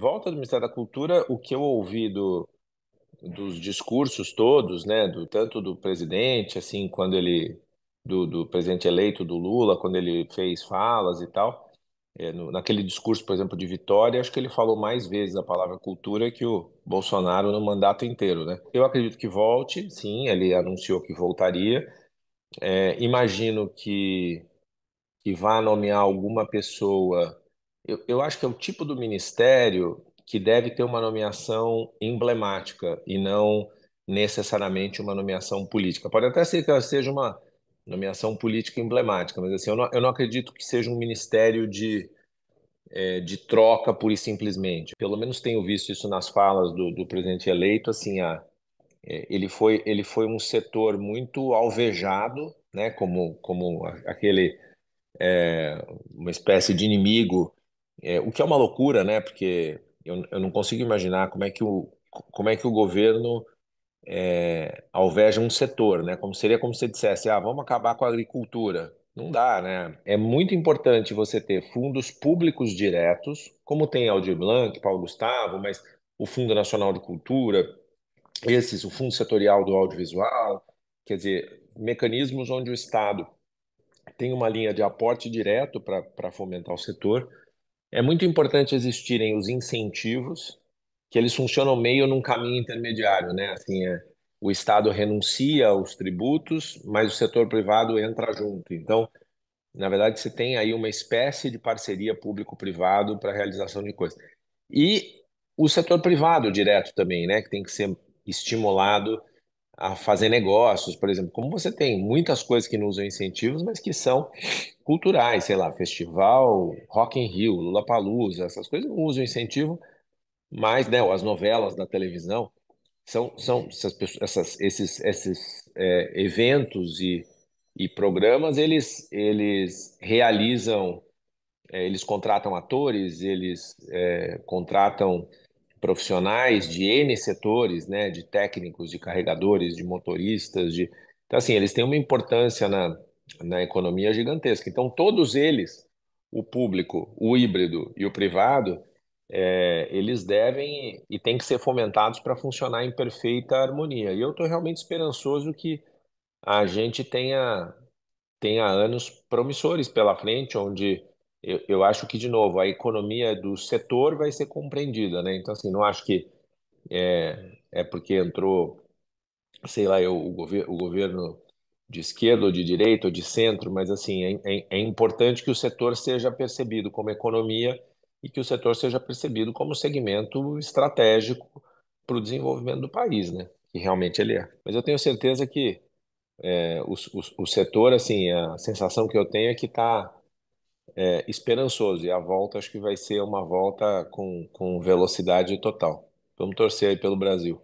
volta do Ministério da Cultura, o que eu ouvi do, dos discursos todos, né, do tanto do presidente, assim, quando ele do, do presidente eleito do Lula, quando ele fez falas e tal, é, no, naquele discurso, por exemplo, de Vitória, acho que ele falou mais vezes a palavra cultura que o Bolsonaro no mandato inteiro, né? Eu acredito que volte, sim, ele anunciou que voltaria. É, imagino que que vá nomear alguma pessoa eu, eu acho que é o tipo do ministério que deve ter uma nomeação emblemática e não necessariamente uma nomeação política. Pode até ser que ela seja uma nomeação política emblemática, mas assim, eu não, eu não acredito que seja um ministério de, é, de troca pura e simplesmente. Pelo menos tenho visto isso nas falas do, do presidente eleito, assim, a, é, ele, foi, ele foi um setor muito alvejado, né, como, como aquele, é, uma espécie de inimigo é, o que é uma loucura, né? Porque eu, eu não consigo imaginar como é que o, como é que o governo é, alveja um setor, né? Como seria como se dissesse, ah, vamos acabar com a agricultura. Não dá, né? É muito importante você ter fundos públicos diretos, como tem Aldir Blanc, Paulo Gustavo, mas o Fundo Nacional de Cultura, esses, o Fundo Setorial do Audiovisual, quer dizer, mecanismos onde o Estado tem uma linha de aporte direto para fomentar o setor, é muito importante existirem os incentivos, que eles funcionam meio num caminho intermediário, né? Assim, é, o Estado renuncia aos tributos, mas o setor privado entra junto. Então, na verdade, você tem aí uma espécie de parceria público-privado para a realização de coisas. E o setor privado direto também, né? Que tem que ser estimulado a fazer negócios, por exemplo, como você tem muitas coisas que não usam incentivos, mas que são culturais, sei lá, festival, Rock in Rio, Lula Palusa, essas coisas não usam incentivo, mas né, as novelas da televisão são, são essas, essas, esses, esses é, eventos e, e programas, eles, eles realizam, é, eles contratam atores, eles é, contratam profissionais de N setores, né, de técnicos, de carregadores, de motoristas, de... Então, assim, eles têm uma importância na, na economia gigantesca. Então, todos eles, o público, o híbrido e o privado, é, eles devem e têm que ser fomentados para funcionar em perfeita harmonia. E eu estou realmente esperançoso que a gente tenha, tenha anos promissores pela frente, onde eu, eu acho que, de novo, a economia do setor vai ser compreendida, né? Então, assim, não acho que é, é porque entrou, sei lá, eu, o, gover o governo de esquerda ou de direita ou de centro, mas, assim, é, é, é importante que o setor seja percebido como economia e que o setor seja percebido como segmento estratégico para o desenvolvimento do país, né? Que realmente ele é. Mas eu tenho certeza que é, o, o, o, setor, assim, a sensação que eu tenho é que está é, esperançoso. E a volta acho que vai ser uma volta com, com velocidade total. Vamos torcer aí pelo Brasil.